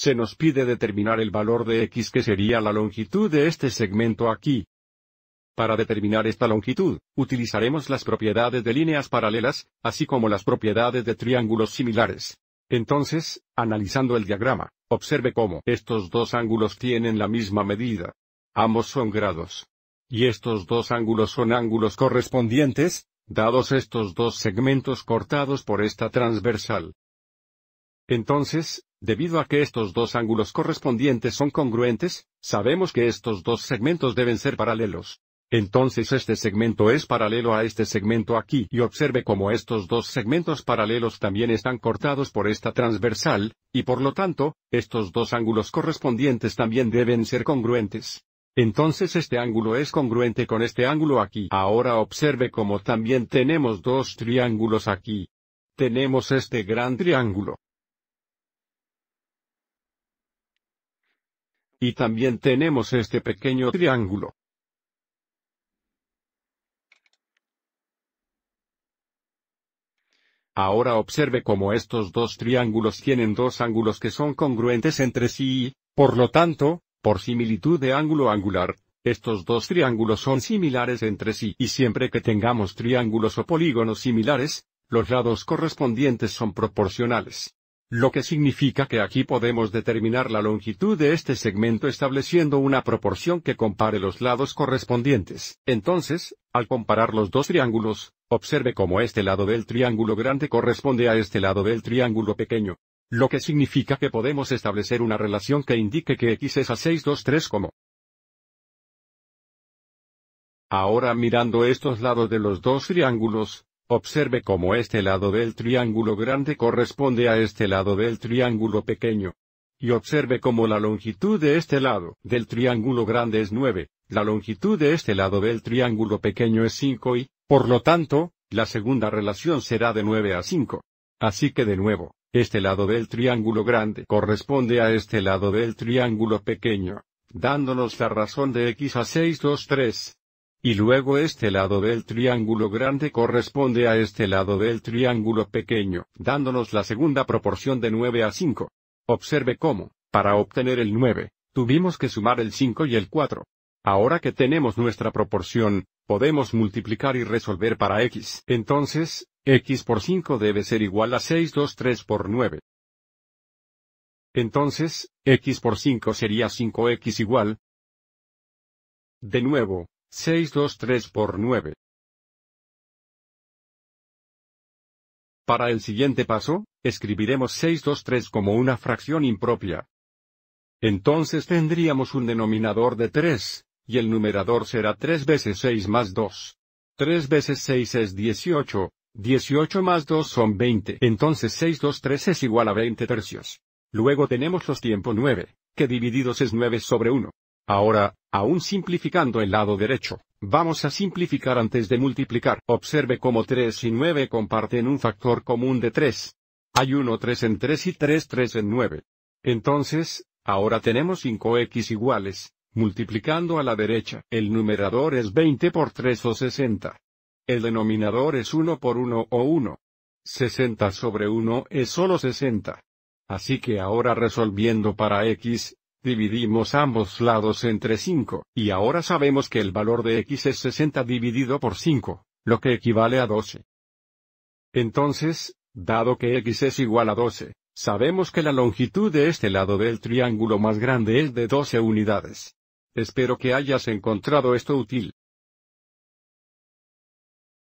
se nos pide determinar el valor de x que sería la longitud de este segmento aquí. Para determinar esta longitud, utilizaremos las propiedades de líneas paralelas, así como las propiedades de triángulos similares. Entonces, analizando el diagrama, observe cómo estos dos ángulos tienen la misma medida. Ambos son grados. Y estos dos ángulos son ángulos correspondientes, dados estos dos segmentos cortados por esta transversal. Entonces, debido a que estos dos ángulos correspondientes son congruentes, sabemos que estos dos segmentos deben ser paralelos. Entonces este segmento es paralelo a este segmento aquí y observe cómo estos dos segmentos paralelos también están cortados por esta transversal, y por lo tanto, estos dos ángulos correspondientes también deben ser congruentes. Entonces este ángulo es congruente con este ángulo aquí. Ahora observe cómo también tenemos dos triángulos aquí. Tenemos este gran triángulo. Y también tenemos este pequeño triángulo. Ahora observe cómo estos dos triángulos tienen dos ángulos que son congruentes entre sí y, por lo tanto, por similitud de ángulo angular, estos dos triángulos son similares entre sí y siempre que tengamos triángulos o polígonos similares, los lados correspondientes son proporcionales. Lo que significa que aquí podemos determinar la longitud de este segmento estableciendo una proporción que compare los lados correspondientes. Entonces, al comparar los dos triángulos, observe cómo este lado del triángulo grande corresponde a este lado del triángulo pequeño. Lo que significa que podemos establecer una relación que indique que x es a 623 como. Ahora mirando estos lados de los dos triángulos, Observe cómo este lado del triángulo grande corresponde a este lado del triángulo pequeño. Y observe cómo la longitud de este lado del triángulo grande es 9, la longitud de este lado del triángulo pequeño es 5 y, por lo tanto, la segunda relación será de 9 a 5. Así que de nuevo, este lado del triángulo grande corresponde a este lado del triángulo pequeño, dándonos la razón de x a 6, 2, 3. Y luego este lado del triángulo grande corresponde a este lado del triángulo pequeño, dándonos la segunda proporción de 9 a 5. Observe cómo, para obtener el 9, tuvimos que sumar el 5 y el 4. Ahora que tenemos nuestra proporción, podemos multiplicar y resolver para x. Entonces, x por 5 debe ser igual a 623 por 9. Entonces, x por 5 sería 5x igual. De nuevo, 623 por 9. Para el siguiente paso, escribiremos 623 como una fracción impropia. Entonces tendríamos un denominador de 3, y el numerador será 3 veces 6 más 2. 3 veces 6 es 18, 18 más 2 son 20, entonces 623 es igual a 20 tercios. Luego tenemos los tiempos 9, que divididos es 9 sobre 1. Ahora, aún simplificando el lado derecho, vamos a simplificar antes de multiplicar. Observe cómo 3 y 9 comparten un factor común de 3. Hay 1 3 en 3 y 3 3 en 9. Entonces, ahora tenemos 5x iguales, multiplicando a la derecha. El numerador es 20 por 3 o 60. El denominador es 1 por 1 o 1. 60 sobre 1 es solo 60. Así que ahora resolviendo para x, Dividimos ambos lados entre 5, y ahora sabemos que el valor de x es 60 dividido por 5, lo que equivale a 12. Entonces, dado que x es igual a 12, sabemos que la longitud de este lado del triángulo más grande es de 12 unidades. Espero que hayas encontrado esto útil.